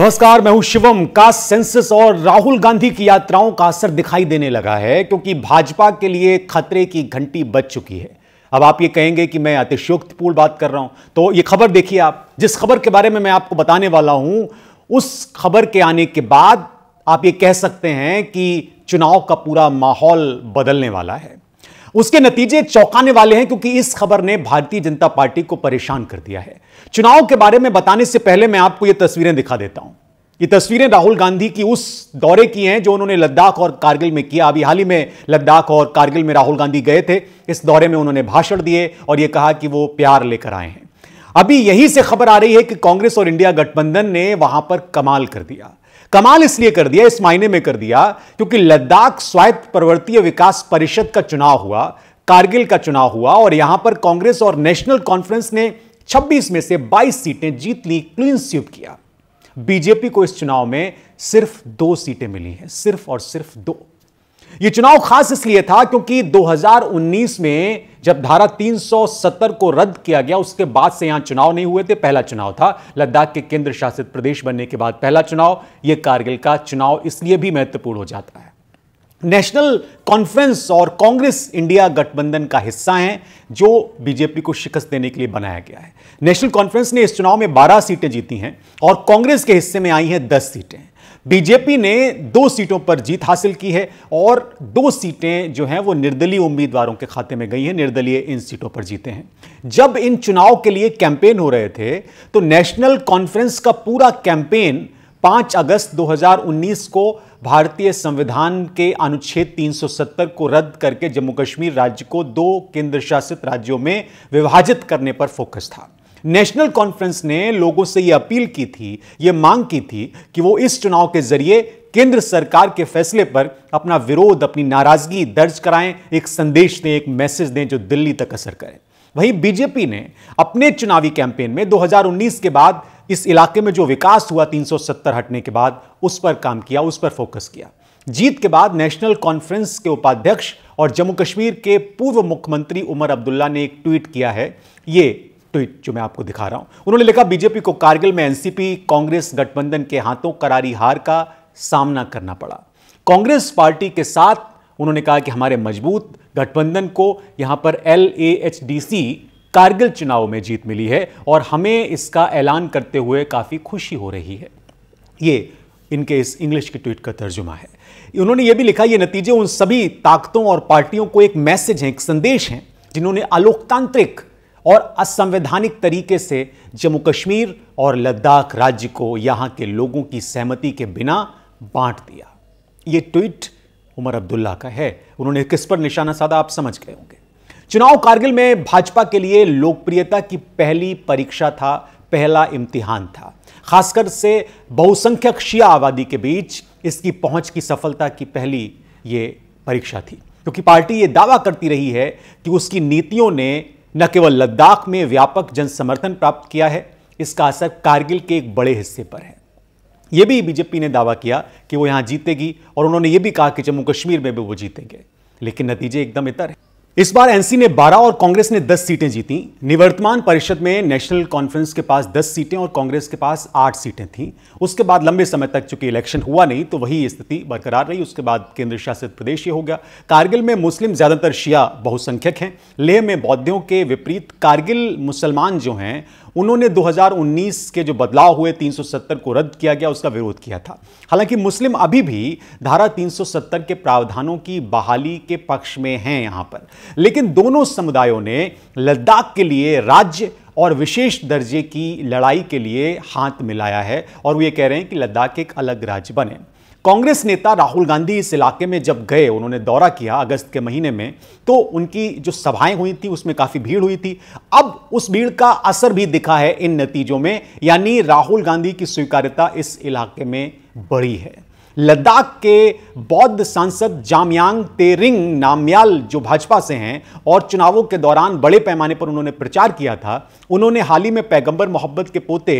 नमस्कार मैं हूं शिवम का सेंसस और राहुल गांधी की यात्राओं का असर दिखाई देने लगा है क्योंकि भाजपा के लिए खतरे की घंटी बच चुकी है अब आप ये कहेंगे कि मैं अतिशयोक्तपूर्ण बात कर रहा हूं तो ये खबर देखिए आप जिस खबर के बारे में मैं आपको बताने वाला हूं उस खबर के आने के बाद आप ये कह सकते हैं कि चुनाव का पूरा माहौल बदलने वाला है उसके नतीजे चौंकाने वाले हैं क्योंकि इस खबर ने भारतीय जनता पार्टी को परेशान कर दिया है चुनाव के बारे में बताने से पहले मैं आपको ये तस्वीरें दिखा देता हूं ये तस्वीरें राहुल गांधी की उस दौरे की हैं जो उन्होंने लद्दाख और कारगिल में किया अभी हाल ही में लद्दाख और कारगिल में राहुल गांधी गए थे इस दौरे में उन्होंने भाषण दिए और यह कहा कि वो प्यार लेकर आए हैं अभी यहीं से खबर आ रही है कि कांग्रेस और इंडिया गठबंधन ने वहां पर कमाल कर दिया कमाल इसलिए कर दिया इस मायने में कर दिया क्योंकि लद्दाख स्वायत्त पर्वतीय विकास परिषद का चुनाव हुआ कारगिल का चुनाव हुआ और यहां पर कांग्रेस और नेशनल कॉन्फ्रेंस ने 26 में से 22 सीटें जीत ली क्लीन स्वीप किया बीजेपी को इस चुनाव में सिर्फ दो सीटें मिली हैं सिर्फ और सिर्फ दो यह चुनाव खास इसलिए था क्योंकि 2019 में जब धारा 370 को रद्द किया गया उसके बाद से यहां चुनाव नहीं हुए थे पहला चुनाव था लद्दाख के केंद्र शासित प्रदेश बनने के बाद पहला चुनाव यह कारगिल का चुनाव इसलिए भी महत्वपूर्ण हो जाता है नेशनल कॉन्फ्रेंस और कांग्रेस इंडिया गठबंधन का हिस्सा हैं जो बीजेपी को शिकस्त देने के लिए बनाया गया है नेशनल कॉन्फ्रेंस ने इस चुनाव में 12 सीटें जीती हैं और कांग्रेस के हिस्से में आई हैं 10 सीटें बीजेपी ने दो सीटों पर जीत हासिल की है और दो सीटें जो हैं वो निर्दलीय उम्मीदवारों के खाते में गई हैं निर्दलीय इन सीटों पर जीते हैं जब इन चुनाव के लिए कैंपेन हो रहे थे तो नेशनल कॉन्फ्रेंस का पूरा कैंपेन 5 अगस्त 2019 को भारतीय संविधान के अनुच्छेद 370 को रद्द करके जम्मू कश्मीर राज्य को दो केंद्र शासित राज्यों में विभाजित करने पर फोकस था नेशनल कॉन्फ्रेंस ने लोगों से यह अपील की थी यह मांग की थी कि वो इस चुनाव के जरिए केंद्र सरकार के फैसले पर अपना विरोध अपनी नाराजगी दर्ज कराएं एक संदेश दें एक मैसेज दें जो दिल्ली तक असर करें वहीं बीजेपी ने अपने चुनावी कैंपेन में 2019 के बाद इस इलाके में जो विकास हुआ 370 हटने के बाद उस पर काम किया उस पर फोकस किया जीत के बाद नेशनल कॉन्फ्रेंस के उपाध्यक्ष और जम्मू कश्मीर के पूर्व मुख्यमंत्री उमर अब्दुल्ला ने एक ट्वीट किया है ये ट्वीट जो मैं आपको दिखा रहा हूं उन्होंने लिखा बीजेपी को कारगिल में एनसीपी कांग्रेस गठबंधन के हाथों करारी हार का सामना करना पड़ा कांग्रेस पार्टी के साथ उन्होंने कहा कि हमारे मजबूत गठबंधन को यहां पर एल कारगिल चुनाव में जीत मिली है और हमें इसका ऐलान करते हुए काफ़ी खुशी हो रही है ये इनके इस इंग्लिश के ट्वीट का तर्जुमा है उन्होंने ये भी लिखा ये नतीजे उन सभी ताकतों और पार्टियों को एक मैसेज है एक संदेश है जिन्होंने अलोकतांत्रिक और असंवैधानिक तरीके से जम्मू कश्मीर और लद्दाख राज्य को यहां के लोगों की सहमति के बिना बांट दिया ये ट्वीट उमर अब्दुल्ला का है उन्होंने किस पर निशाना साधा आप समझ गए होंगे चुनाव कारगिल में भाजपा के लिए लोकप्रियता की पहली परीक्षा था पहला इम्तिहान था खासकर से बहुसंख्यक शिया आबादी के बीच इसकी पहुंच की सफलता की पहली ये परीक्षा थी क्योंकि पार्टी ये दावा करती रही है कि उसकी नीतियों ने न केवल लद्दाख में व्यापक जन समर्थन प्राप्त किया है इसका असर कारगिल के एक बड़े हिस्से पर है यह भी बीजेपी ने दावा किया कि वो यहां जीतेगी और उन्होंने यह भी कहा कि जम्मू कश्मीर में भी वो जीतेंगे लेकिन नतीजे एकदम इतर है इस बार एनसी ने 12 और कांग्रेस ने 10 सीटें जीती निवर्तमान परिषद में नेशनल कॉन्फ्रेंस के पास 10 सीटें और कांग्रेस के पास 8 सीटें थीं उसके बाद लंबे समय तक चूंकि इलेक्शन हुआ नहीं तो वही स्थिति बरकरार रही उसके बाद केंद्र शासित प्रदेश ये हो गया कारगिल में मुस्लिम ज़्यादातर शिया बहुसंख्यक हैं लेह में बौद्धों के विपरीत कारगिल मुसलमान जो हैं उन्होंने 2019 के जो बदलाव हुए 370 को रद्द किया गया उसका विरोध किया था हालांकि मुस्लिम अभी भी धारा 370 के प्रावधानों की बहाली के पक्ष में हैं यहां पर लेकिन दोनों समुदायों ने लद्दाख के लिए राज्य और विशेष दर्जे की लड़ाई के लिए हाथ मिलाया है और वो ये कह रहे हैं कि लद्दाख एक अलग राज्य बने कांग्रेस नेता राहुल गांधी इस इलाके में जब गए उन्होंने दौरा किया अगस्त के महीने में तो उनकी जो सभाएं हुई थी उसमें काफ़ी भीड़ हुई थी अब उस भीड़ का असर भी दिखा है इन नतीजों में यानी राहुल गांधी की स्वीकार्यता इस इलाके में बढ़ी है लद्दाख के बौद्ध सांसद जामयांग तेरिंग नामयाल जो भाजपा से हैं और चुनावों के दौरान बड़े पैमाने पर उन्होंने प्रचार किया था उन्होंने हाल ही में पैगंबर मोहब्बत के पोते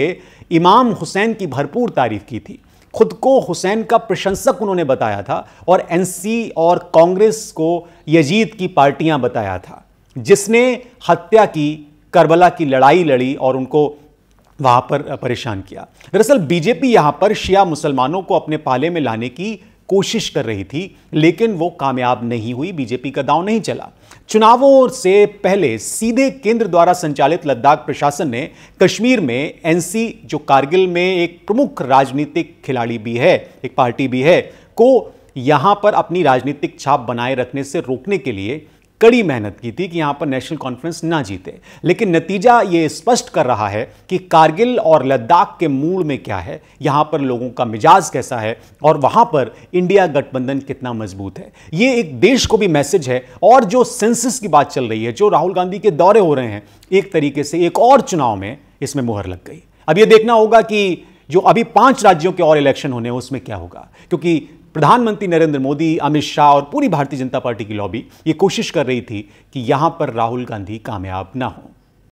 इमाम हुसैन की भरपूर तारीफ की थी खुद को हुसैन का प्रशंसक उन्होंने बताया था और एनसी और कांग्रेस को यजीद की पार्टियां बताया था जिसने हत्या की करबला की लड़ाई लड़ी और उनको वहाँ पर परेशान किया दरअसल बीजेपी यहाँ पर शिया मुसलमानों को अपने पाले में लाने की कोशिश कर रही थी लेकिन वो कामयाब नहीं हुई बीजेपी का दांव नहीं चला चुनावों से पहले सीधे केंद्र द्वारा संचालित लद्दाख प्रशासन ने कश्मीर में एनसी जो कारगिल में एक प्रमुख राजनीतिक खिलाड़ी भी है एक पार्टी भी है को यहां पर अपनी राजनीतिक छाप बनाए रखने से रोकने के लिए कड़ी मेहनत की थी कि यहाँ पर नेशनल कॉन्फ्रेंस ना जीते लेकिन नतीजा ये स्पष्ट कर रहा है कि कारगिल और लद्दाख के मूड में क्या है यहाँ पर लोगों का मिजाज कैसा है और वहाँ पर इंडिया गठबंधन कितना मजबूत है ये एक देश को भी मैसेज है और जो सेंसिस की बात चल रही है जो राहुल गांधी के दौरे हो रहे हैं एक तरीके से एक और चुनाव में इसमें मुहर लग गई अब ये देखना होगा कि जो अभी पांच राज्यों के और इलेक्शन होने हैं उसमें क्या होगा क्योंकि प्रधानमंत्री नरेंद्र मोदी अमित शाह और पूरी भारतीय जनता पार्टी की लॉबी ये कोशिश कर रही थी कि यहाँ पर राहुल गांधी कामयाब ना हों